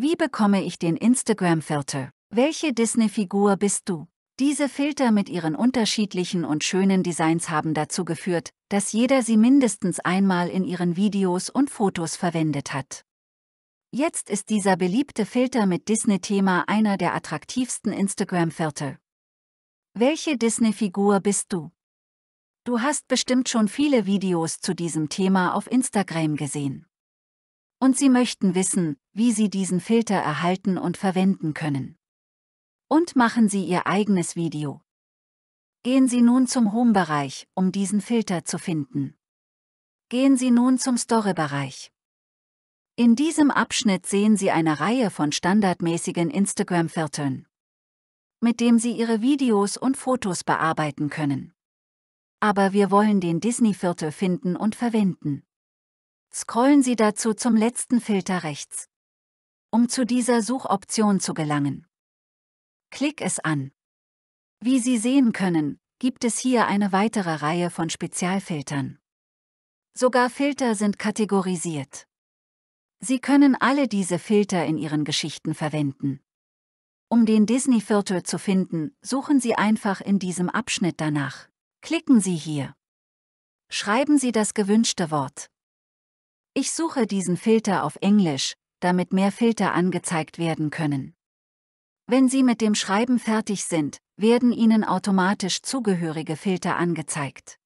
Wie bekomme ich den Instagram-Filter? Welche Disney-Figur bist du? Diese Filter mit ihren unterschiedlichen und schönen Designs haben dazu geführt, dass jeder sie mindestens einmal in ihren Videos und Fotos verwendet hat. Jetzt ist dieser beliebte Filter mit Disney-Thema einer der attraktivsten Instagram-Filter. Welche Disney-Figur bist du? Du hast bestimmt schon viele Videos zu diesem Thema auf Instagram gesehen. Und Sie möchten wissen, wie Sie diesen Filter erhalten und verwenden können. Und machen Sie Ihr eigenes Video. Gehen Sie nun zum Home-Bereich, um diesen Filter zu finden. Gehen Sie nun zum Story-Bereich. In diesem Abschnitt sehen Sie eine Reihe von standardmäßigen Instagram-Filtern, mit dem Sie Ihre Videos und Fotos bearbeiten können. Aber wir wollen den Disney-Filter finden und verwenden. Scrollen Sie dazu zum letzten Filter rechts. Um zu dieser Suchoption zu gelangen. Klick es an. Wie Sie sehen können, gibt es hier eine weitere Reihe von Spezialfiltern. Sogar Filter sind kategorisiert. Sie können alle diese Filter in Ihren Geschichten verwenden. Um den Disney-Filter zu finden, suchen Sie einfach in diesem Abschnitt danach. Klicken Sie hier. Schreiben Sie das gewünschte Wort. Ich suche diesen Filter auf Englisch, damit mehr Filter angezeigt werden können. Wenn Sie mit dem Schreiben fertig sind, werden Ihnen automatisch zugehörige Filter angezeigt.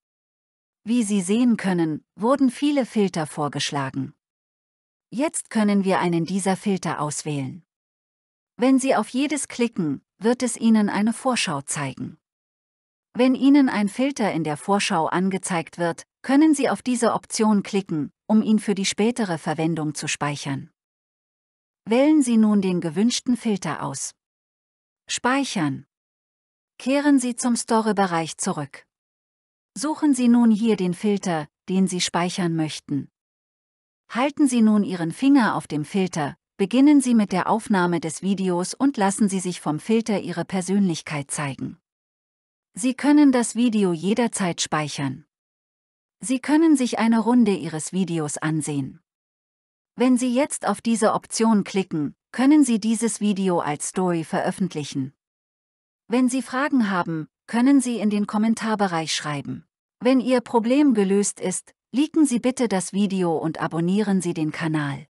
Wie Sie sehen können, wurden viele Filter vorgeschlagen. Jetzt können wir einen dieser Filter auswählen. Wenn Sie auf jedes klicken, wird es Ihnen eine Vorschau zeigen. Wenn Ihnen ein Filter in der Vorschau angezeigt wird, können Sie auf diese Option klicken, um ihn für die spätere Verwendung zu speichern. Wählen Sie nun den gewünschten Filter aus. Speichern. Kehren Sie zum Store-Bereich zurück. Suchen Sie nun hier den Filter, den Sie speichern möchten. Halten Sie nun Ihren Finger auf dem Filter, beginnen Sie mit der Aufnahme des Videos und lassen Sie sich vom Filter Ihre Persönlichkeit zeigen. Sie können das Video jederzeit speichern. Sie können sich eine Runde Ihres Videos ansehen. Wenn Sie jetzt auf diese Option klicken, können Sie dieses Video als Story veröffentlichen. Wenn Sie Fragen haben, können Sie in den Kommentarbereich schreiben. Wenn Ihr Problem gelöst ist, liken Sie bitte das Video und abonnieren Sie den Kanal.